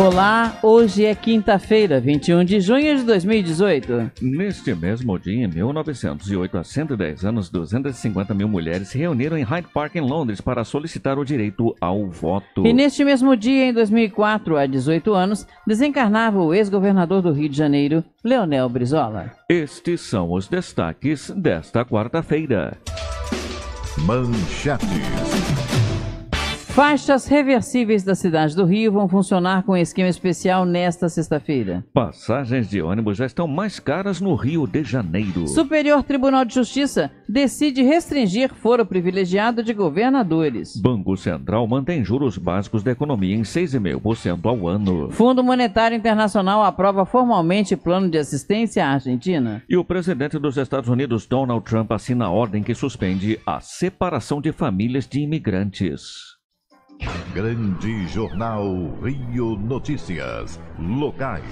Olá, hoje é quinta-feira, 21 de junho de 2018. Neste mesmo dia, em 1908, há 110 anos, 250 mil mulheres se reuniram em Hyde Park, em Londres, para solicitar o direito ao voto. E neste mesmo dia, em 2004, há 18 anos, desencarnava o ex-governador do Rio de Janeiro, Leonel Brizola. Estes são os destaques desta quarta-feira. Manchetes. Faixas reversíveis da cidade do Rio vão funcionar com esquema especial nesta sexta-feira. Passagens de ônibus já estão mais caras no Rio de Janeiro. Superior Tribunal de Justiça decide restringir foro privilegiado de governadores. Banco Central mantém juros básicos da economia em 6,5% ao ano. Fundo Monetário Internacional aprova formalmente plano de assistência à Argentina. E o presidente dos Estados Unidos, Donald Trump, assina a ordem que suspende a separação de famílias de imigrantes. Grande Jornal Rio Notícias. Locais.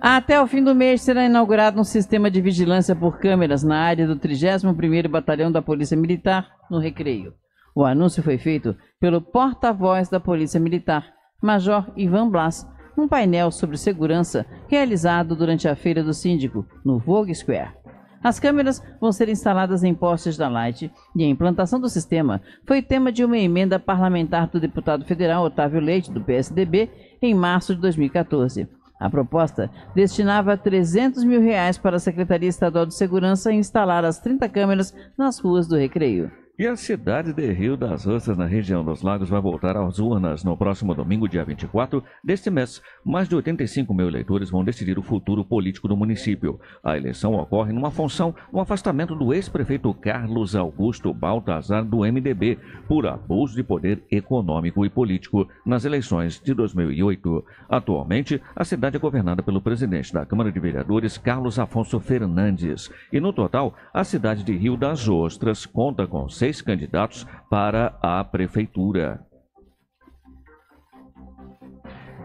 Até o fim do mês será inaugurado um sistema de vigilância por câmeras na área do 31º Batalhão da Polícia Militar, no Recreio. O anúncio foi feito pelo porta-voz da Polícia Militar, Major Ivan Blas, num painel sobre segurança realizado durante a Feira do Síndico, no Vogue Square. As câmeras vão ser instaladas em postes da Light e a implantação do sistema foi tema de uma emenda parlamentar do deputado federal Otávio Leite, do PSDB, em março de 2014. A proposta destinava 300 mil reais para a Secretaria Estadual de Segurança instalar as 30 câmeras nas ruas do Recreio. E a cidade de Rio das Ostras na região dos Lagos, vai voltar às urnas no próximo domingo, dia 24 deste mês. Mais de 85 mil eleitores vão decidir o futuro político do município. A eleição ocorre numa função no afastamento do ex-prefeito Carlos Augusto Baltazar do MDB por abuso de poder econômico e político nas eleições de 2008. Atualmente, a cidade é governada pelo presidente da Câmara de Vereadores, Carlos Afonso Fernandes. E no total, a cidade de Rio das Ostras conta com seis seis candidatos para a prefeitura.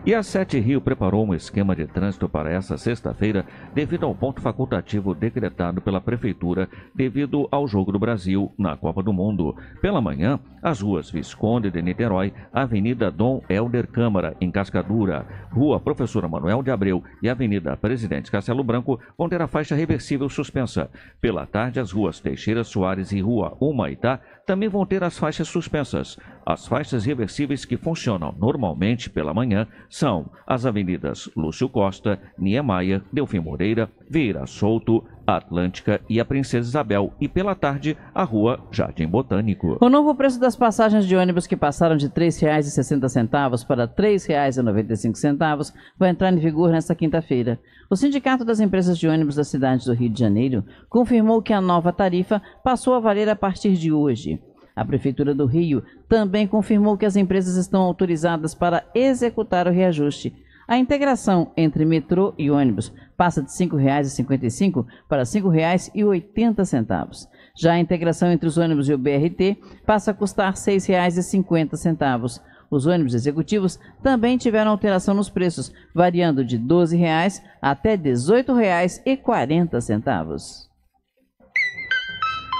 E a Sete Rio preparou um esquema de trânsito para essa sexta-feira, devido ao ponto facultativo decretado pela Prefeitura devido ao Jogo do Brasil na Copa do Mundo. Pela manhã, as ruas Visconde de Niterói, Avenida Dom Helder Câmara, em Cascadura, Rua Professora Manuel de Abreu e Avenida Presidente Castelo Branco vão ter a faixa reversível suspensa. Pela tarde, as ruas Teixeira Soares e Rua Humaitá também vão ter as faixas suspensas. As faixas reversíveis que funcionam normalmente pela manhã são as avenidas Lúcio Costa, Niemeyer, Delfim Moreira, Vieira Souto, a Atlântica e a Princesa Isabel e pela tarde a Rua Jardim Botânico. O novo preço das passagens de ônibus que passaram de R$ 3,60 para R$ 3,95 vai entrar em vigor nesta quinta-feira. O Sindicato das Empresas de Ônibus das Cidades do Rio de Janeiro confirmou que a nova tarifa passou a valer a partir de hoje. A Prefeitura do Rio também confirmou que as empresas estão autorizadas para executar o reajuste a integração entre metrô e ônibus passa de R$ 5,55 para R$ 5,80. Já a integração entre os ônibus e o BRT passa a custar R$ 6,50. Os ônibus executivos também tiveram alteração nos preços, variando de R$ 12,00 até R$ 18,40.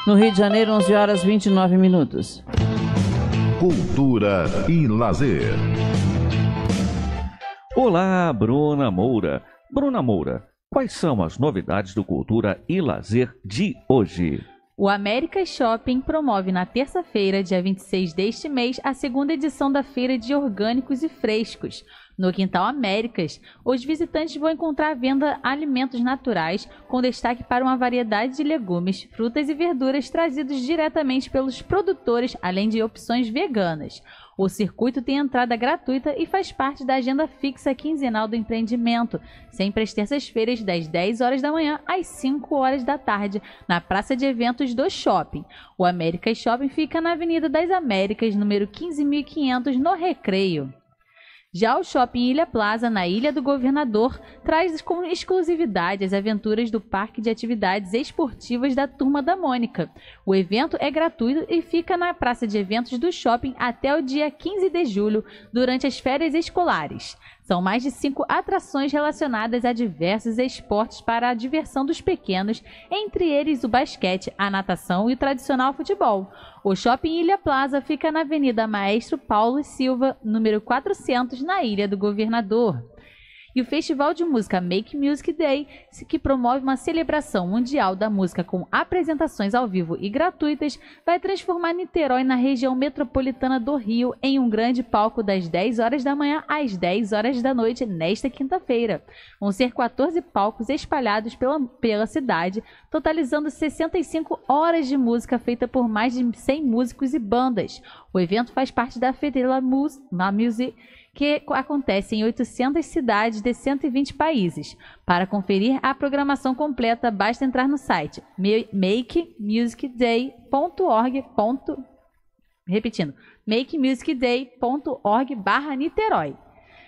No Rio de Janeiro, 11 horas 29 minutos. Cultura e lazer. Olá, Bruna Moura. Bruna Moura, quais são as novidades do Cultura e Lazer de hoje? O América Shopping promove na terça-feira, dia 26 deste mês, a segunda edição da Feira de Orgânicos e Frescos no Quintal Américas, os visitantes vão encontrar à venda alimentos naturais, com destaque para uma variedade de legumes, frutas e verduras trazidos diretamente pelos produtores, além de opções veganas. O circuito tem entrada gratuita e faz parte da agenda fixa quinzenal do empreendimento, sempre às terças-feiras, das 10 horas da manhã às 5 horas da tarde, na praça de eventos do shopping. O Américas Shopping fica na Avenida das Américas, número 15.500, no Recreio. Já o Shopping Ilha Plaza, na Ilha do Governador, traz com exclusividade as aventuras do Parque de Atividades Esportivas da Turma da Mônica. O evento é gratuito e fica na Praça de Eventos do Shopping até o dia 15 de julho, durante as férias escolares. São mais de cinco atrações relacionadas a diversos esportes para a diversão dos pequenos, entre eles o basquete, a natação e o tradicional futebol. O Shopping Ilha Plaza fica na Avenida Maestro Paulo Silva, número 400, na Ilha do Governador e o Festival de Música Make Music Day, que promove uma celebração mundial da música com apresentações ao vivo e gratuitas, vai transformar Niterói na região metropolitana do Rio em um grande palco das 10 horas da manhã às 10 horas da noite nesta quinta-feira. Vão ser 14 palcos espalhados pela, pela cidade, totalizando 65 horas de música feita por mais de 100 músicos e bandas. O evento faz parte da Fedela Music que acontece em 800 cidades de 120 países. Para conferir a programação completa, basta entrar no site makemusicday.org. Repetindo, makemusicday.org Niterói.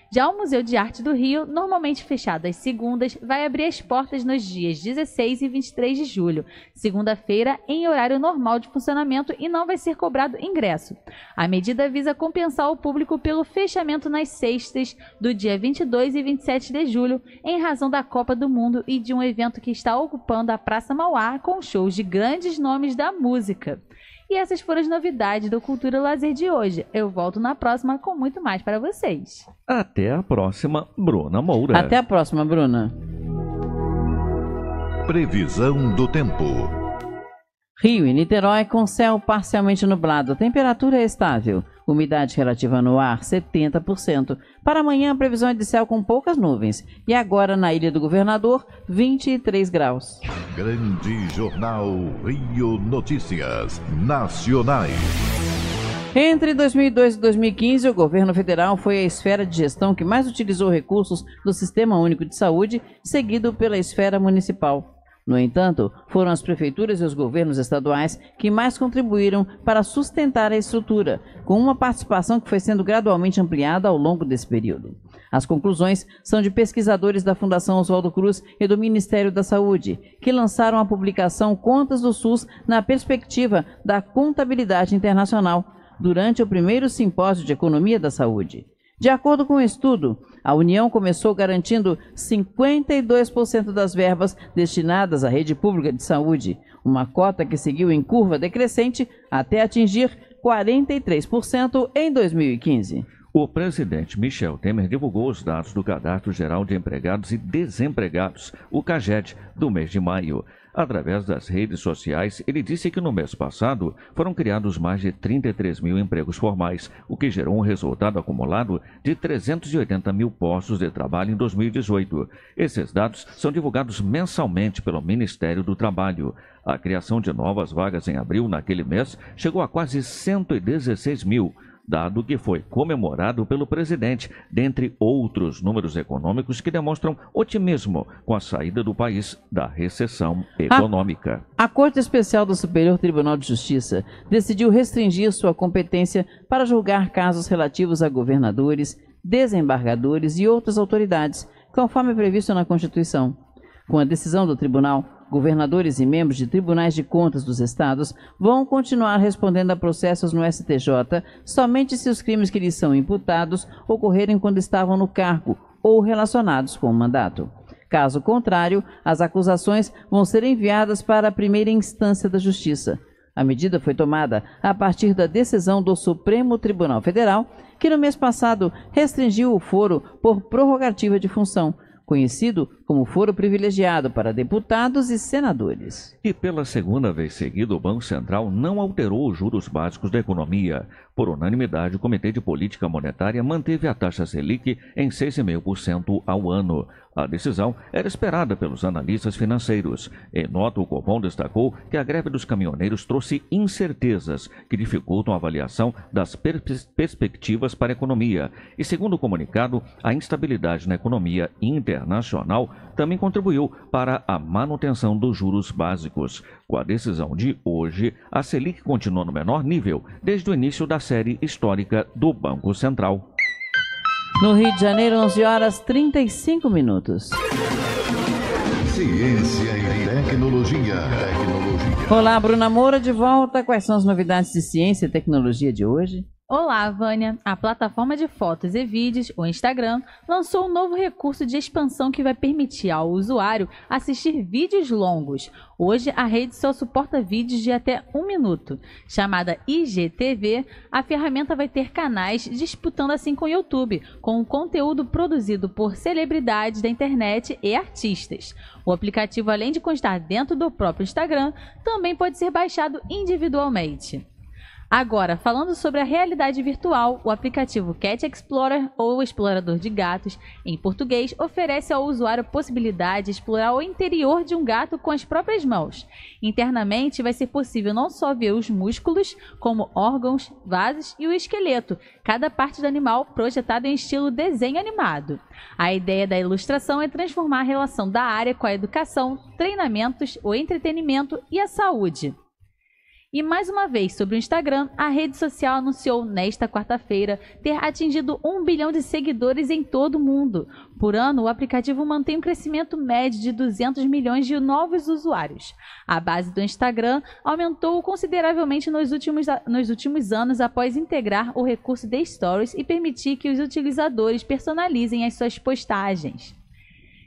Já o Museu de Arte do Rio, normalmente fechado às segundas, vai abrir as portas nos dias 16 e 23 de julho, segunda-feira, em horário normal de funcionamento e não vai ser cobrado ingresso. A medida visa compensar o público pelo fechamento nas sextas do dia 22 e 27 de julho, em razão da Copa do Mundo e de um evento que está ocupando a Praça Mauá com shows de grandes nomes da música. E essas foram as novidades do Cultura Lazer de hoje. Eu volto na próxima com muito mais para vocês. Até a próxima, Bruna Moura. Até a próxima, Bruna. Previsão do tempo. Rio e Niterói com céu parcialmente nublado. Temperatura é estável umidade relativa no ar 70%. Para amanhã, a previsão é de céu com poucas nuvens. E agora, na Ilha do Governador, 23 graus. Grande Jornal Rio Notícias Nacionais. Entre 2002 e 2015, o governo federal foi a esfera de gestão que mais utilizou recursos do Sistema Único de Saúde, seguido pela esfera municipal. No entanto, foram as prefeituras e os governos estaduais que mais contribuíram para sustentar a estrutura, com uma participação que foi sendo gradualmente ampliada ao longo desse período. As conclusões são de pesquisadores da Fundação Oswaldo Cruz e do Ministério da Saúde, que lançaram a publicação Contas do SUS na perspectiva da contabilidade internacional, durante o primeiro simpósio de economia da saúde. De acordo com o estudo, a União começou garantindo 52% das verbas destinadas à rede pública de saúde, uma cota que seguiu em curva decrescente até atingir 43% em 2015. O presidente Michel Temer divulgou os dados do Cadastro Geral de Empregados e Desempregados, o CAGED, do mês de maio. Através das redes sociais, ele disse que no mês passado foram criados mais de 33 mil empregos formais, o que gerou um resultado acumulado de 380 mil postos de trabalho em 2018. Esses dados são divulgados mensalmente pelo Ministério do Trabalho. A criação de novas vagas em abril naquele mês chegou a quase 116 mil dado que foi comemorado pelo presidente, dentre outros números econômicos que demonstram otimismo com a saída do país da recessão econômica. A, a Corte Especial do Superior Tribunal de Justiça decidiu restringir sua competência para julgar casos relativos a governadores, desembargadores e outras autoridades, conforme previsto na Constituição. Com a decisão do tribunal, Governadores e membros de tribunais de contas dos estados vão continuar respondendo a processos no STJ somente se os crimes que lhes são imputados ocorrerem quando estavam no cargo ou relacionados com o mandato. Caso contrário, as acusações vão ser enviadas para a primeira instância da Justiça. A medida foi tomada a partir da decisão do Supremo Tribunal Federal, que no mês passado restringiu o foro por prorrogativa de função conhecido como foro privilegiado para deputados e senadores. E pela segunda vez seguida, o Banco Central não alterou os juros básicos da economia. Por unanimidade, o Comitê de Política Monetária manteve a taxa Selic em 6,5% ao ano. A decisão era esperada pelos analistas financeiros. Em nota, o Copom destacou que a greve dos caminhoneiros trouxe incertezas que dificultam a avaliação das per perspectivas para a economia. E, segundo o comunicado, a instabilidade na economia internacional também contribuiu para a manutenção dos juros básicos. Com a decisão de hoje, a Selic continua no menor nível desde o início da série histórica do Banco Central. No Rio de Janeiro, 11 horas 35 minutos. Ciência e tecnologia. tecnologia. Olá, Bruna Moura de volta. Quais são as novidades de ciência e tecnologia de hoje? Olá, Vânia! A plataforma de fotos e vídeos, o Instagram, lançou um novo recurso de expansão que vai permitir ao usuário assistir vídeos longos. Hoje, a rede só suporta vídeos de até um minuto. Chamada IGTV, a ferramenta vai ter canais disputando assim com o YouTube, com o conteúdo produzido por celebridades da internet e artistas. O aplicativo, além de constar dentro do próprio Instagram, também pode ser baixado individualmente. Agora, falando sobre a realidade virtual, o aplicativo Cat Explorer ou Explorador de Gatos, em português, oferece ao usuário a possibilidade de explorar o interior de um gato com as próprias mãos. Internamente, vai ser possível não só ver os músculos, como órgãos, vasos e o esqueleto, cada parte do animal projetado em estilo desenho animado. A ideia da ilustração é transformar a relação da área com a educação, treinamentos, o entretenimento e a saúde. E mais uma vez sobre o Instagram, a rede social anunciou nesta quarta-feira ter atingido 1 bilhão de seguidores em todo o mundo. Por ano, o aplicativo mantém um crescimento médio de 200 milhões de novos usuários. A base do Instagram aumentou consideravelmente nos últimos, nos últimos anos após integrar o recurso de Stories e permitir que os utilizadores personalizem as suas postagens.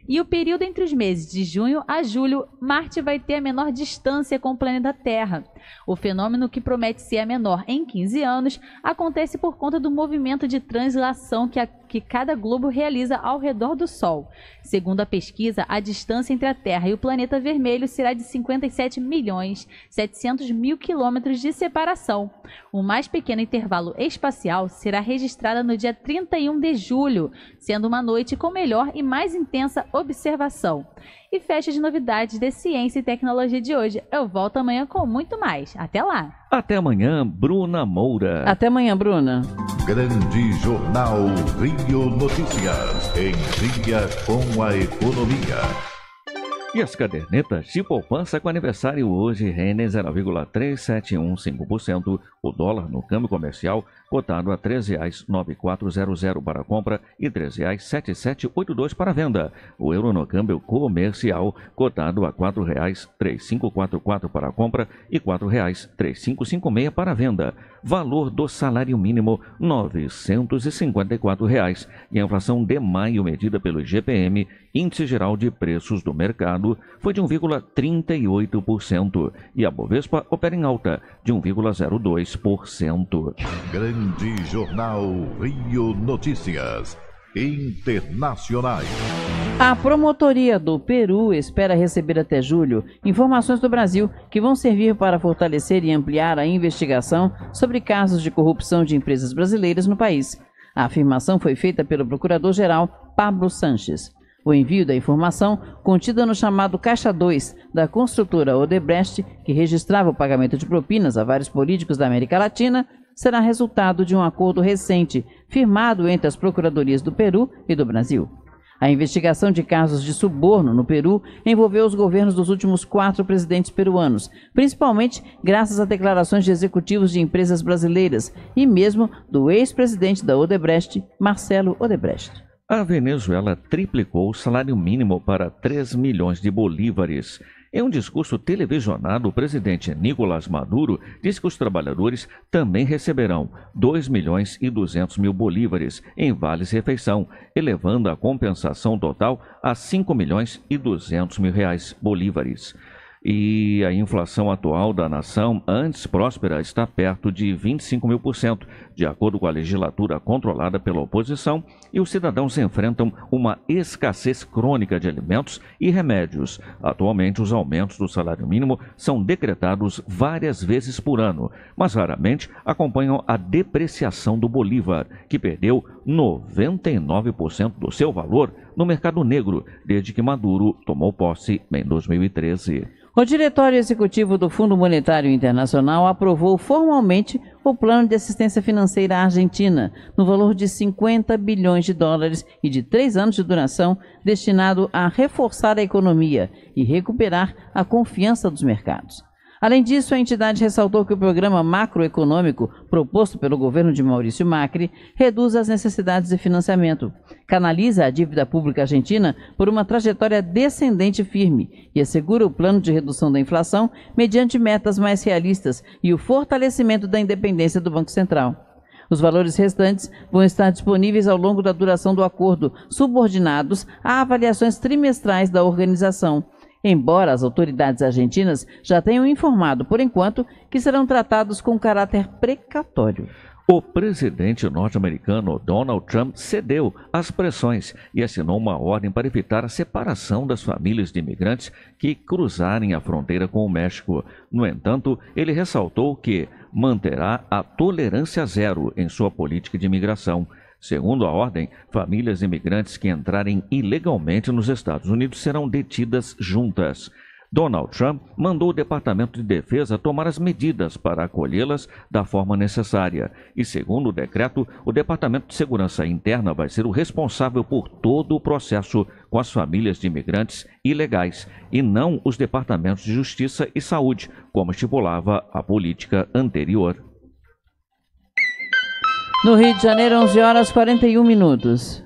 E o período entre os meses de junho a julho, Marte vai ter a menor distância com o planeta Terra. O fenômeno, que promete ser a menor em 15 anos, acontece por conta do movimento de translação que, a, que cada globo realiza ao redor do Sol. Segundo a pesquisa, a distância entre a Terra e o planeta vermelho será de 57 milhões 700 mil quilômetros de separação. O mais pequeno intervalo espacial será registrado no dia 31 de julho, sendo uma noite com melhor e mais intensa observação e fecha de novidades de ciência e tecnologia de hoje. Eu volto amanhã com muito mais. Até lá! Até amanhã, Bruna Moura. Até amanhã, Bruna. Grande Jornal Rio Notícias, em dia com a economia. E as cadernetas de poupança com aniversário hoje rendem 0,3715%. O dólar no câmbio comercial cotado a R$ 13,9400 para compra e R$ 13,7782 para venda. O euro no câmbio comercial, cotado a R$ 4,3544 para compra e R$ 4,3556 para venda. Valor do salário mínimo R$ 954. Reais. E a inflação de maio medida pelo GPM, Índice Geral de Preços do Mercado, foi de 1,38% e a Bovespa opera em alta de 1,02%. Grande Grande Jornal Rio Notícias Internacionais. A promotoria do Peru espera receber até julho informações do Brasil que vão servir para fortalecer e ampliar a investigação sobre casos de corrupção de empresas brasileiras no país. A afirmação foi feita pelo procurador-geral Pablo Sanches. O envio da informação, contida no chamado Caixa 2 da construtora Odebrecht, que registrava o pagamento de propinas a vários políticos da América Latina, será resultado de um acordo recente firmado entre as procuradorias do Peru e do Brasil. A investigação de casos de suborno no Peru envolveu os governos dos últimos quatro presidentes peruanos, principalmente graças a declarações de executivos de empresas brasileiras e mesmo do ex-presidente da Odebrecht, Marcelo Odebrecht. A Venezuela triplicou o salário mínimo para 3 milhões de bolívares. Em é um discurso televisionado, o presidente Nicolás Maduro disse que os trabalhadores também receberão 2 milhões e 200 mil bolívares em vales refeição, elevando a compensação total a 5 milhões e 200 mil reais bolívares. E a inflação atual da nação, antes próspera, está perto de 25 mil por cento, de acordo com a legislatura controlada pela oposição, e os cidadãos enfrentam uma escassez crônica de alimentos e remédios. Atualmente, os aumentos do salário mínimo são decretados várias vezes por ano, mas raramente acompanham a depreciação do Bolívar, que perdeu 99% do seu valor no mercado negro, desde que Maduro tomou posse em 2013. O diretório executivo do Fundo Monetário Internacional aprovou formalmente o plano de assistência financeira à Argentina, no valor de 50 bilhões de dólares e de três anos de duração, destinado a reforçar a economia e recuperar a confiança dos mercados. Além disso, a entidade ressaltou que o programa macroeconômico proposto pelo governo de Maurício Macri reduz as necessidades de financiamento, canaliza a dívida pública argentina por uma trajetória descendente firme e assegura o plano de redução da inflação mediante metas mais realistas e o fortalecimento da independência do Banco Central. Os valores restantes vão estar disponíveis ao longo da duração do acordo, subordinados a avaliações trimestrais da organização Embora as autoridades argentinas já tenham informado, por enquanto, que serão tratados com caráter precatório. O presidente norte-americano Donald Trump cedeu às pressões e assinou uma ordem para evitar a separação das famílias de imigrantes que cruzarem a fronteira com o México. No entanto, ele ressaltou que manterá a tolerância zero em sua política de imigração. Segundo a ordem, famílias imigrantes que entrarem ilegalmente nos Estados Unidos serão detidas juntas. Donald Trump mandou o Departamento de Defesa tomar as medidas para acolhê-las da forma necessária. E, segundo o decreto, o Departamento de Segurança Interna vai ser o responsável por todo o processo com as famílias de imigrantes ilegais e não os departamentos de Justiça e Saúde, como estipulava a política anterior. No Rio de Janeiro, 11 horas 41 minutos.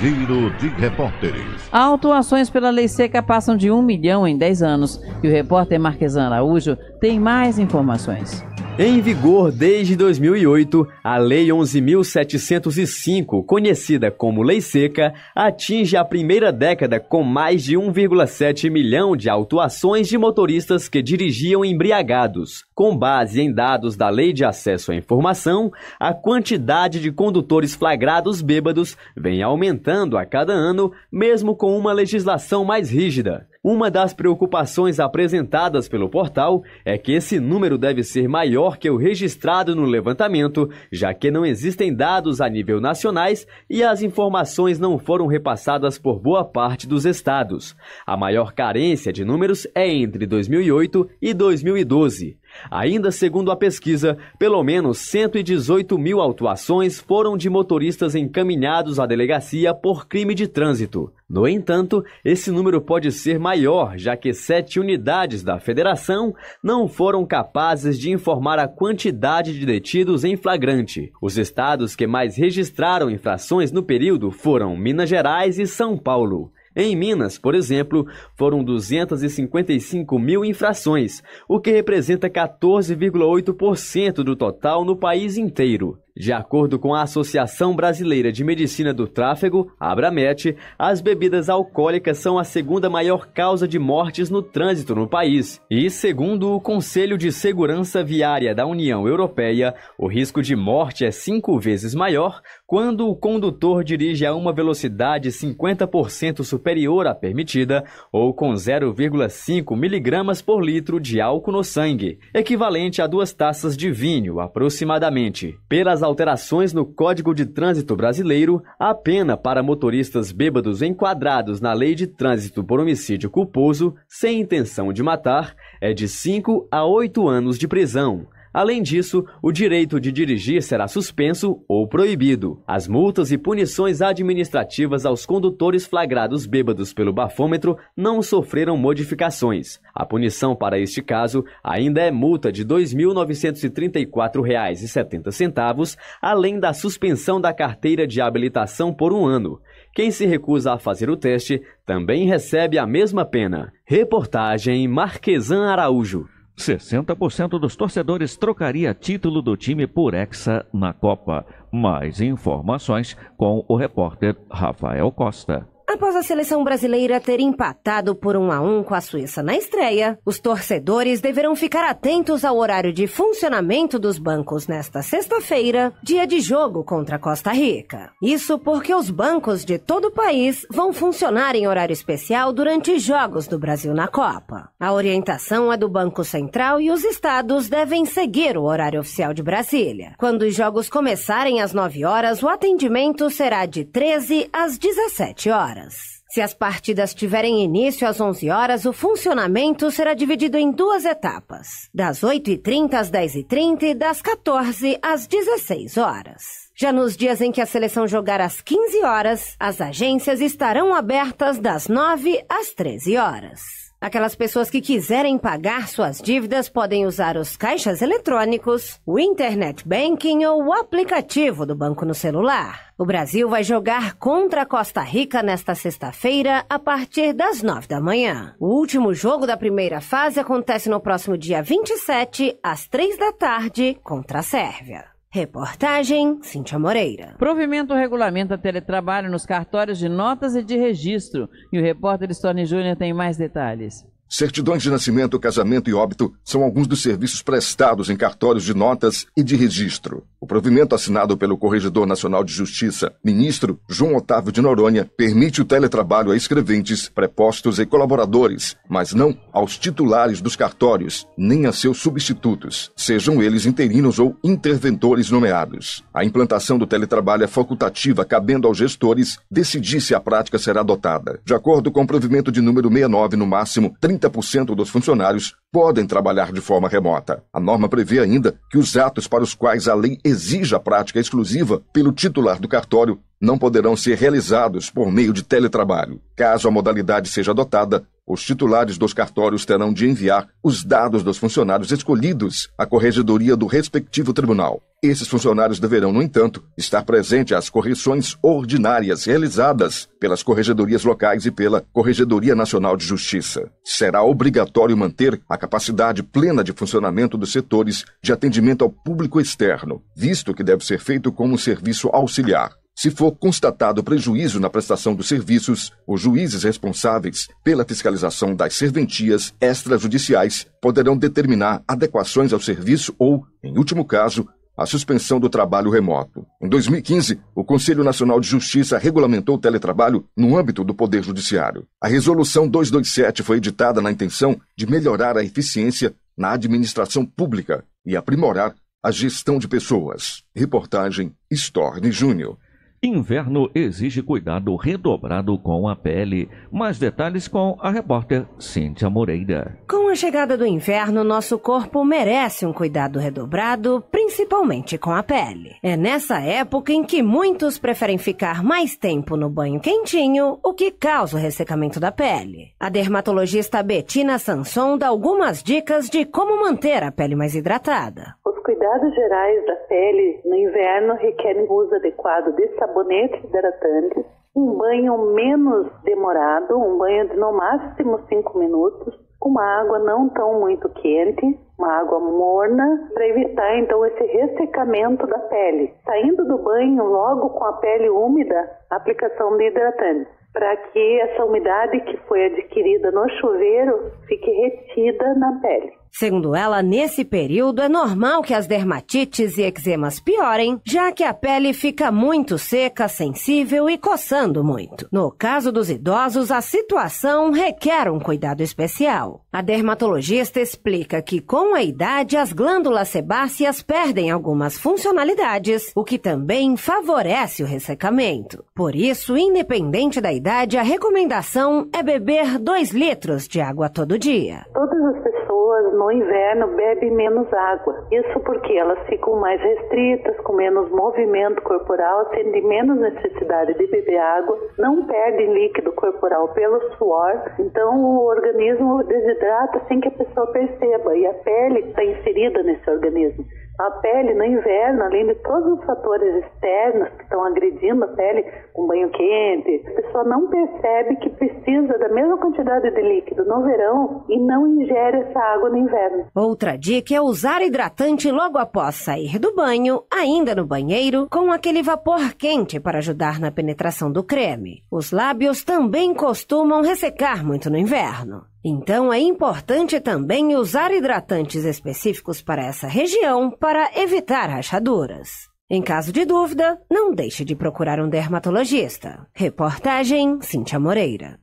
Giro de repórteres. Autuações pela lei seca passam de 1 milhão em 10 anos. E o repórter Marquesan Araújo tem mais informações. Em vigor desde 2008, a Lei 11.705, conhecida como Lei Seca, atinge a primeira década com mais de 1,7 milhão de autuações de motoristas que dirigiam embriagados com base em dados da Lei de Acesso à Informação, a quantidade de condutores flagrados bêbados vem aumentando a cada ano, mesmo com uma legislação mais rígida. Uma das preocupações apresentadas pelo portal é que esse número deve ser maior que o registrado no levantamento, já que não existem dados a nível nacionais e as informações não foram repassadas por boa parte dos estados. A maior carência de números é entre 2008 e 2012. Ainda segundo a pesquisa, pelo menos 118 mil autuações foram de motoristas encaminhados à delegacia por crime de trânsito. No entanto, esse número pode ser maior, já que sete unidades da federação não foram capazes de informar a quantidade de detidos em flagrante. Os estados que mais registraram infrações no período foram Minas Gerais e São Paulo. Em Minas, por exemplo, foram 255 mil infrações, o que representa 14,8% do total no país inteiro. De acordo com a Associação Brasileira de Medicina do Tráfego, Abramet, as bebidas alcoólicas são a segunda maior causa de mortes no trânsito no país. E, segundo o Conselho de Segurança Viária da União Europeia, o risco de morte é cinco vezes maior quando o condutor dirige a uma velocidade 50% superior à permitida ou com 0,5 miligramas por litro de álcool no sangue, equivalente a duas taças de vinho, aproximadamente. Pelas alterações no Código de Trânsito Brasileiro, a pena para motoristas bêbados enquadrados na Lei de Trânsito por homicídio culposo sem intenção de matar é de 5 a 8 anos de prisão. Além disso, o direito de dirigir será suspenso ou proibido. As multas e punições administrativas aos condutores flagrados bêbados pelo bafômetro não sofreram modificações. A punição para este caso ainda é multa de R$ 2.934,70, além da suspensão da carteira de habilitação por um ano. Quem se recusa a fazer o teste também recebe a mesma pena. Reportagem Marquesan Araújo. 60% dos torcedores trocaria título do time por Hexa na Copa. Mais informações com o repórter Rafael Costa. Após a seleção brasileira ter empatado por 1 a 1 com a Suíça na estreia, os torcedores deverão ficar atentos ao horário de funcionamento dos bancos nesta sexta-feira, dia de jogo contra Costa Rica. Isso porque os bancos de todo o país vão funcionar em horário especial durante jogos do Brasil na Copa. A orientação é do Banco Central e os estados devem seguir o horário oficial de Brasília. Quando os jogos começarem às 9 horas, o atendimento será de 13 às 17 horas horas. Se as partidas tiverem início às 11 horas, o funcionamento será dividido em duas etapas, das 8h30 às 10h30 e das 14 às 16 horas. Já nos dias em que a seleção jogar às 15 horas, as agências estarão abertas das 9 às 13 horas. Aquelas pessoas que quiserem pagar suas dívidas podem usar os caixas eletrônicos, o internet banking ou o aplicativo do banco no celular. O Brasil vai jogar contra a Costa Rica nesta sexta-feira, a partir das nove da manhã. O último jogo da primeira fase acontece no próximo dia 27, às três da tarde, contra a Sérvia. Reportagem Cintia Moreira. Provimento regulamenta teletrabalho nos cartórios de notas e de registro. E o repórter Stone Júnior tem mais detalhes. Certidões de nascimento, casamento e óbito são alguns dos serviços prestados em cartórios de notas e de registro. O provimento assinado pelo Corregedor Nacional de Justiça, ministro João Otávio de Noronha, permite o teletrabalho a escreventes, prepostos e colaboradores, mas não aos titulares dos cartórios, nem a seus substitutos, sejam eles interinos ou interventores nomeados. A implantação do teletrabalho é facultativa, cabendo aos gestores decidir se a prática será adotada. De acordo com o provimento de número 69, no máximo 30% dos funcionários podem trabalhar de forma remota. A norma prevê ainda que os atos para os quais a lei exija a prática exclusiva pelo titular do cartório não poderão ser realizados por meio de teletrabalho. Caso a modalidade seja adotada, os titulares dos cartórios terão de enviar os dados dos funcionários escolhidos à corregedoria do respectivo tribunal. Esses funcionários deverão, no entanto, estar presentes às correções ordinárias realizadas pelas corregedorias locais e pela Corregedoria Nacional de Justiça. Será obrigatório manter a capacidade plena de funcionamento dos setores de atendimento ao público externo, visto que deve ser feito como serviço auxiliar. Se for constatado prejuízo na prestação dos serviços, os juízes responsáveis pela fiscalização das serventias extrajudiciais poderão determinar adequações ao serviço ou, em último caso, a suspensão do trabalho remoto. Em 2015, o Conselho Nacional de Justiça regulamentou o teletrabalho no âmbito do Poder Judiciário. A Resolução 227 foi editada na intenção de melhorar a eficiência na administração pública e aprimorar a gestão de pessoas. Reportagem Storni Júnior. Inverno exige cuidado redobrado com a pele. Mais detalhes com a repórter Cíntia Moreira. Com a chegada do inverno, nosso corpo merece um cuidado redobrado, principalmente com a pele. É nessa época em que muitos preferem ficar mais tempo no banho quentinho, o que causa o ressecamento da pele. A dermatologista Betina Sanson dá algumas dicas de como manter a pele mais hidratada cuidados gerais da pele no inverno requerem o uso adequado de sabonetes hidratantes, um banho menos demorado, um banho de no máximo 5 minutos, com uma água não tão muito quente, uma água morna, para evitar então esse ressecamento da pele. Saindo do banho, logo com a pele úmida, aplicação de hidratante para que essa umidade que foi adquirida no chuveiro fique retida na pele. Segundo ela, nesse período é normal que as dermatites e eczemas piorem, já que a pele fica muito seca, sensível e coçando muito. No caso dos idosos, a situação requer um cuidado especial. A dermatologista explica que com a idade as glândulas sebáceas perdem algumas funcionalidades, o que também favorece o ressecamento. Por isso, independente da idade, a recomendação é beber 2 litros de água todo dia. Todas as pessoas pessoas no inverno bebem menos água. Isso porque elas ficam mais restritas, com menos movimento corporal, tendo menos necessidade de beber água, não perdem líquido corporal pelo suor, então o organismo desidrata sem que a pessoa perceba e a pele está inserida nesse organismo. A pele no inverno, além de todos os fatores externos que estão agredindo a pele, com banho quente, pessoa não percebe que precisa da mesma quantidade de líquido no verão e não ingere essa água no inverno. Outra dica é usar hidratante logo após sair do banho, ainda no banheiro, com aquele vapor quente para ajudar na penetração do creme. Os lábios também costumam ressecar muito no inverno. Então é importante também usar hidratantes específicos para essa região para evitar rachaduras. Em caso de dúvida, não deixe de procurar um dermatologista. Reportagem Cíntia Moreira.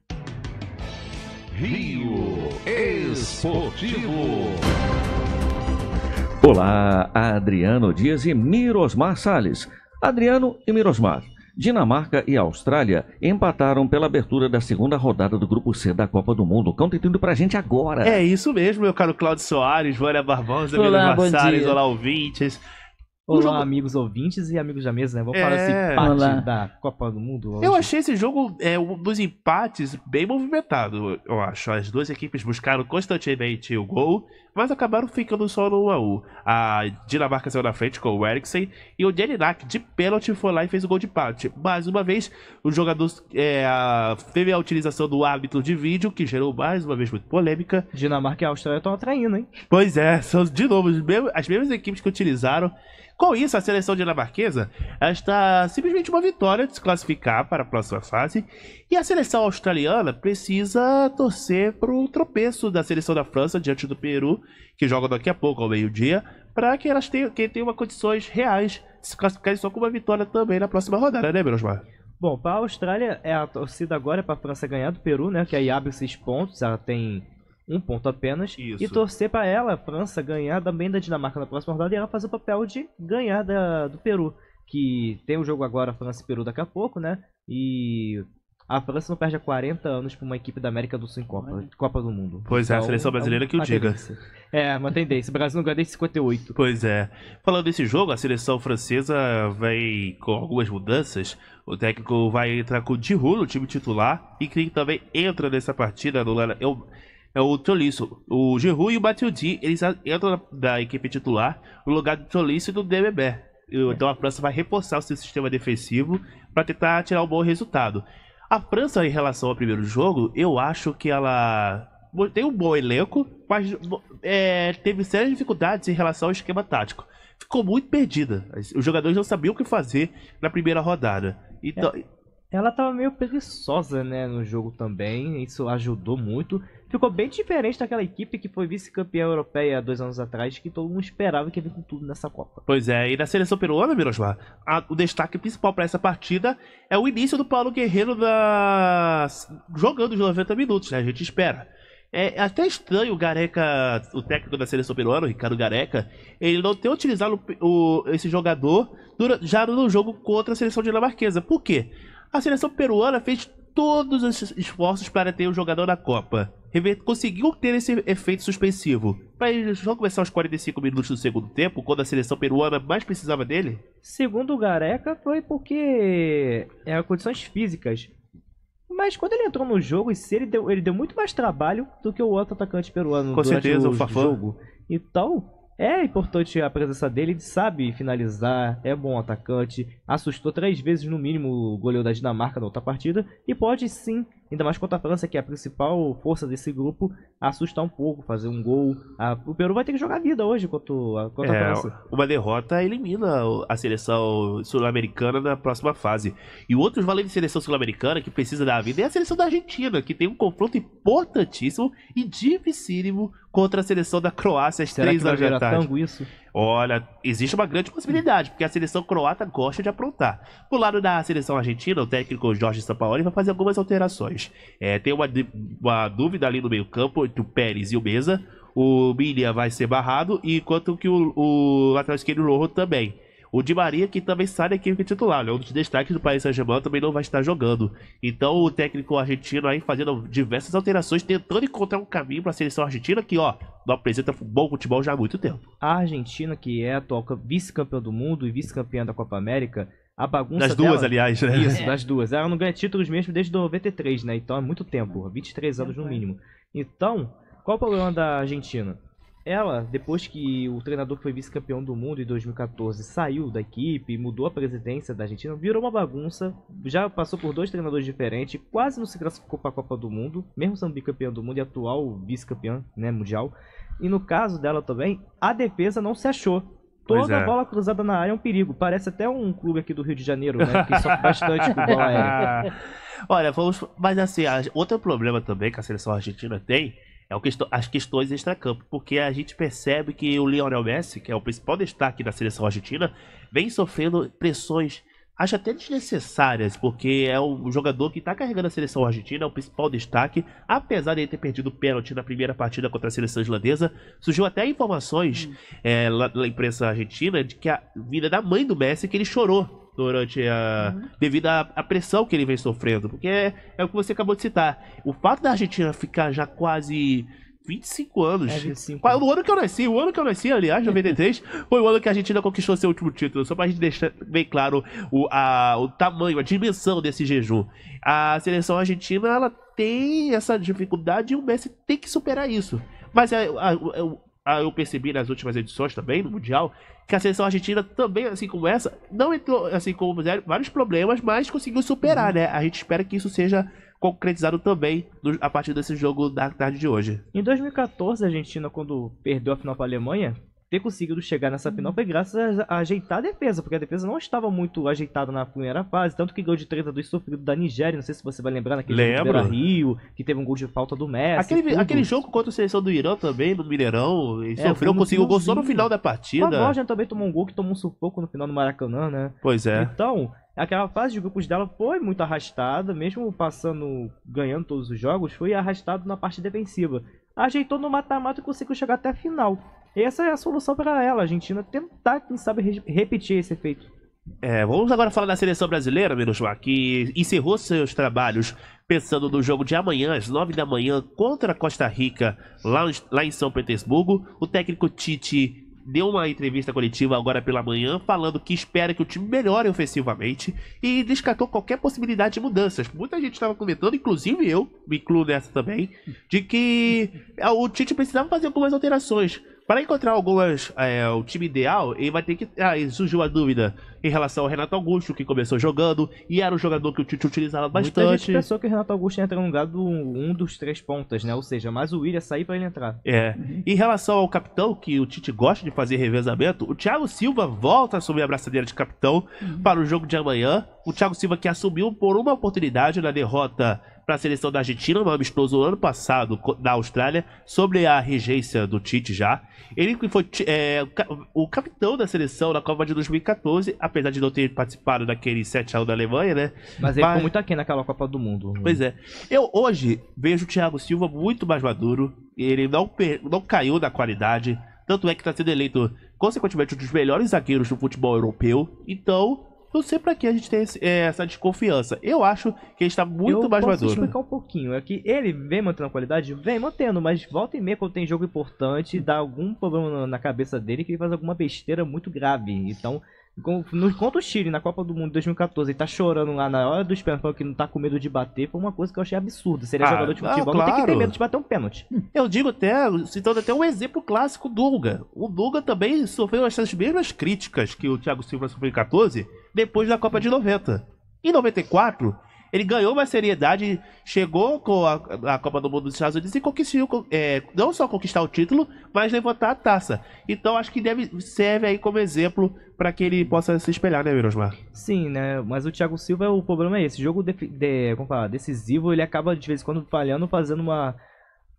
Rio Esportivo. Olá, Adriano Dias e Mirosmar Salles. Adriano e Mirosmar. Dinamarca e Austrália empataram pela abertura da segunda rodada do Grupo C da Copa do Mundo. Contem tudo pra gente agora. É isso mesmo, meu caro Cláudio Soares, Vânia Barbosa, Mirosmar Marçales, Olá, ouvintes. Olá, jogo... amigos ouvintes e amigos da mesa, né? Vamos é... falar desse é. empate Olá. da Copa do Mundo. Hoje. Eu achei esse jogo é, um dos empates bem movimentado, eu acho. As duas equipes buscaram constantemente o gol, mas acabaram ficando só no 1x1. A, a Dinamarca saiu na frente com o Eriksen e o Jelinak, de pênalti, foi lá e fez o gol de empate. Mais uma vez, o jogador é, teve a utilização do árbitro de vídeo, que gerou mais uma vez muito polêmica. Dinamarca e a Austrália estão atraindo, hein? Pois é, são de novo as mesmas equipes que utilizaram. Com isso, a seleção dinamarquesa está simplesmente uma vitória de se classificar para a próxima fase. E a seleção australiana precisa torcer para o tropeço da seleção da França diante do Peru, que joga daqui a pouco, ao meio-dia, para que elas tenham, que tenham condições reais de se classificarem só com uma vitória também na próxima rodada, né, Berosmar? Bom, para a Austrália, é a torcida agora é para a França ganhar do Peru, né? Que aí abre esses pontos, ela tem um ponto apenas, Isso. e torcer para ela, a França, ganhar também da Dinamarca na próxima rodada e ela fazer o papel de ganhar da, do Peru, que tem o um jogo agora, França e Peru daqui a pouco, né? E a França não perde há 40 anos para uma equipe da América do Sul em Copa, Copa do Mundo. Pois é, a então, seleção é brasileira que o diga. É, uma tendência. O Brasil não ganha desde 58. Pois é. Falando desse jogo, a seleção francesa vai com algumas mudanças. O técnico vai entrar com o Giroud no time titular e quem também entra nessa partida no é é o Tolisso. O Giroud e o Batildi, eles entram da equipe titular no lugar do Tolisso e do DBB. Então a França vai reforçar o seu sistema defensivo para tentar tirar um bom resultado. A França, em relação ao primeiro jogo, eu acho que ela tem um bom elenco, mas é, teve sérias dificuldades em relação ao esquema tático. Ficou muito perdida. Os jogadores não sabiam o que fazer na primeira rodada. Então, é, ela estava meio preguiçosa, né, no jogo também. Isso ajudou muito ficou bem diferente daquela equipe que foi vice-campeã europeia dois anos atrás, que todo mundo esperava que ia vir com tudo nessa Copa. Pois é, e na seleção peruana, Miroslav, o destaque principal para essa partida é o início do Paulo Guerreiro da... jogando os 90 minutos, né? A gente espera. É, é até estranho o Gareca, o técnico da seleção peruana, o Ricardo Gareca, ele não ter utilizado o, esse jogador durante, já no jogo contra a seleção dinamarquesa. Por quê? A seleção peruana fez todos os esforços para ter o um jogador na Copa conseguiu ter esse efeito suspensivo. Para ele só começar aos 45 minutos do segundo tempo, quando a seleção peruana mais precisava dele? Segundo o Gareca, foi porque eram é, condições físicas. Mas quando ele entrou no jogo, e ele deu, ele deu muito mais trabalho do que o outro atacante peruano Com certeza, o, o Fafã. jogo. Então, é importante a presença dele, ele sabe finalizar, é bom atacante, assustou três vezes no mínimo o goleiro da Dinamarca na outra partida e pode sim ainda mais contra a França, que é a principal força desse grupo, é assustar um pouco, fazer um gol. A, o Peru vai ter que jogar vida hoje contra, a, contra a França. É, uma derrota elimina a seleção sul-americana na próxima fase. E outro vale de seleção sul-americana que precisa da vida é a seleção da Argentina, que tem um confronto importantíssimo e dificílimo contra a seleção da Croácia às Será 3 horas da tarde. Tango isso? Olha, existe uma grande possibilidade, porque a seleção croata gosta de aprontar. Do lado da seleção argentina, o técnico Jorge Sampaoli vai fazer algumas alterações. É, tem uma, uma dúvida ali no meio-campo entre o Pérez e o Mesa. O Milha vai ser barrado, enquanto que o, o lateral esquerdo Rojo também. O Di Maria, que também sai da equipe titular, né? um dos destaques do país Saint-Germain, também não vai estar jogando. Então o técnico argentino aí fazendo diversas alterações, tentando encontrar um caminho para a seleção argentina, que ó, não apresenta bom futebol já há muito tempo. A Argentina, que é atual vice-campeã do mundo e vice-campeã da Copa América, a bagunça. Das duas, dela, aliás, né? Isso, é. das duas. Ela não ganha títulos mesmo desde 93, né? Então é muito tempo 23 anos no mínimo. Então, qual o problema da Argentina? Ela, depois que o treinador que foi vice-campeão do mundo em 2014 saiu da equipe, mudou a presidência da Argentina, virou uma bagunça, já passou por dois treinadores diferentes, quase não se classificou para a Copa do Mundo, mesmo sendo bicampeão do mundo e atual vice-campeão né, mundial. E no caso dela também, a defesa não se achou. Toda é. bola cruzada na área é um perigo. Parece até um clube aqui do Rio de Janeiro, né? Que sofre bastante com bola aérea. Olha, vamos. Mas assim, outro problema também que a seleção argentina tem as é questões campo porque a gente percebe que o Lionel Messi, que é o principal destaque da seleção argentina, vem sofrendo pressões, acho até desnecessárias, porque é o jogador que está carregando a seleção argentina, é o principal destaque, apesar de ele ter perdido o pênalti na primeira partida contra a seleção islandesa, surgiu até informações hum. é, lá na imprensa argentina de que a vida da mãe do Messi é que ele chorou durante a. Uhum. devido à, à, pressão que ele vem sofrendo. Porque é, é, o que você acabou de citar. O fato da Argentina ficar já quase. 25 anos. É 25. O ano que eu nasci, o ano que eu nasci, aliás, 93, foi o ano que a Argentina conquistou seu último título. Só pra gente deixar bem claro o, a, o tamanho, a dimensão desse jejum. A seleção argentina, ela tem essa dificuldade e o Messi tem que superar isso. Mas é, a, a, ah, eu percebi nas últimas edições também no Mundial que a seleção argentina também, assim como essa, não entrou, assim como vários problemas, mas conseguiu superar, uhum. né? A gente espera que isso seja concretizado também no, a partir desse jogo da tarde de hoje. Em 2014, a Argentina, quando perdeu a final para a Alemanha, ter conseguido chegar nessa final uhum. foi graças a ajeitar a defesa, porque a defesa não estava muito ajeitada na primeira fase, tanto que gol de 3 a 2 sofrido da Nigéria, não sei se você vai lembrar naquele Lembro. jogo Rio, que teve um gol de falta do Messi. Aquele, aquele jogo contra a seleção do Irã também, no Mineirão, e é, sofreu, conseguiu gol só no final da partida. O gente também tomou um gol que tomou um sufoco no final do Maracanã, né? Pois é. Então, aquela fase de grupos dela foi muito arrastada, mesmo passando, ganhando todos os jogos, foi arrastado na parte defensiva. Ajeitou no mata-mata e conseguiu chegar até a final. Essa é a solução para ela, a Argentina tentar, quem sabe, repetir esse efeito. É, vamos agora falar da seleção brasileira, Minusma, que encerrou seus trabalhos pensando no jogo de amanhã, às 9 da manhã, contra a Costa Rica, lá, lá em São Petersburgo. O técnico Tite deu uma entrevista coletiva agora pela manhã falando que espera que o time melhore ofensivamente e descartou qualquer possibilidade de mudanças. Muita gente estava comentando, inclusive eu, me incluo nessa também, de que eh, o Tite precisava fazer algumas alterações. Para encontrar algumas é, o time ideal, ele vai ter que. Ah, surgiu a dúvida em relação ao Renato Augusto, que começou jogando e era um jogador que o Tite utilizava bastante. Muita gente pensou que o Renato Augusto entra no lugar do um dos três pontas, né? Ou seja, mais o Willian sair para ele entrar. É. Uhum. Em relação ao capitão, que o Tite gosta de fazer revezamento, o Thiago Silva volta a assumir a braçadeira de capitão uhum. para o jogo de amanhã. O Thiago Silva que assumiu por uma oportunidade na derrota para a seleção da Argentina, no amistoso ano passado da Austrália, sobre a regência do Tite já. Ele que foi é, o capitão da seleção na Copa de 2014, apesar de não ter participado daquele 7x1 da Alemanha, né? Mas ele Mas... ficou muito aquém naquela Copa do Mundo. Né? Pois é. Eu hoje vejo o Thiago Silva muito mais maduro, ele não, per... não caiu na qualidade, tanto é que está sendo eleito, consequentemente, um dos melhores zagueiros do futebol europeu. Então, não sei pra que a gente tem esse, é, essa desconfiança. Eu acho que ele está muito eu mais posso maduro. explicar um pouquinho. É que ele vem mantendo a qualidade? Vem mantendo, mas volta e meia quando tem jogo importante, dá algum problema na cabeça dele que ele faz alguma besteira muito grave. Então, no, contra o Chile, na Copa do Mundo de 2014, ele tá chorando lá na hora do esperando falando que não tá com medo de bater, foi uma coisa que eu achei absurda. Seria ah, jogador de futebol, claro. não tem que ter medo de bater um pênalti. Hum. Eu digo até, citando até um exemplo clássico do Dunga. O Dunga também sofreu essas mesmas críticas que o Thiago Silva sofreu em 2014 depois da Copa de 90. Em 94, ele ganhou mais seriedade, chegou com a, a Copa do Mundo dos Estados Unidos e conquistou, é, não só conquistar o título, mas levantar a taça. Então acho que deve, serve aí como exemplo para que ele possa se espelhar, né, Mirosmar? Sim, né? Mas o Thiago Silva, o problema é esse. Jogo de, de, como falar, decisivo, ele acaba de vez em quando falhando, fazendo uma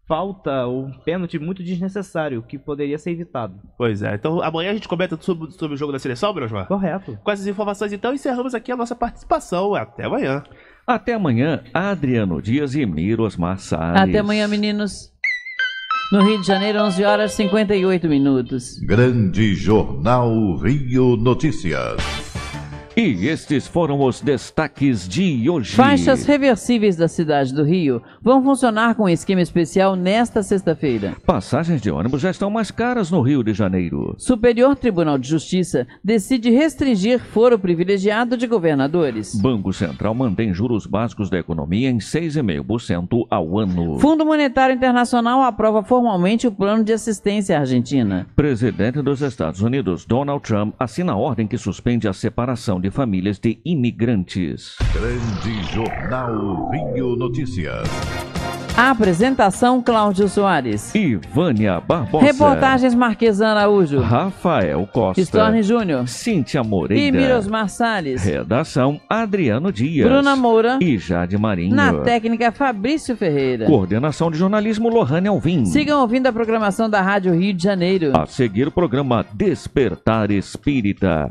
falta ou um pênalti muito desnecessário que poderia ser evitado. Pois é. Então amanhã a gente comenta sobre, sobre o jogo da seleção, Brosmar? Correto. Com essas informações, então, encerramos aqui a nossa participação. Até amanhã. Até amanhã, Adriano Dias e Miros Osmar Até amanhã, meninos. No Rio de Janeiro, 11 horas e 58 minutos. Grande Jornal Rio Notícias. E estes foram os destaques de hoje. Faixas reversíveis da cidade do Rio vão funcionar com esquema especial nesta sexta-feira. Passagens de ônibus já estão mais caras no Rio de Janeiro. Superior Tribunal de Justiça decide restringir foro privilegiado de governadores. Banco Central mantém juros básicos da economia em 6,5% ao ano. Fundo Monetário Internacional aprova formalmente o plano de assistência à Argentina. Presidente dos Estados Unidos, Donald Trump, assina a ordem que suspende a separação de famílias de imigrantes. Grande Jornal Rio Notícias. Apresentação Cláudio Soares. Ivânia Barbosa. Reportagens Marquesa Araújo. Rafael Costa. Storni Júnior. Cíntia Moreira. E Mirosmar Salles. Redação Adriano Dias. Bruna Moura. E Jade Marinho. Na técnica Fabrício Ferreira. Coordenação de jornalismo Lohane Alvim. Sigam ouvindo a programação da Rádio Rio de Janeiro. A seguir o programa Despertar Espírita.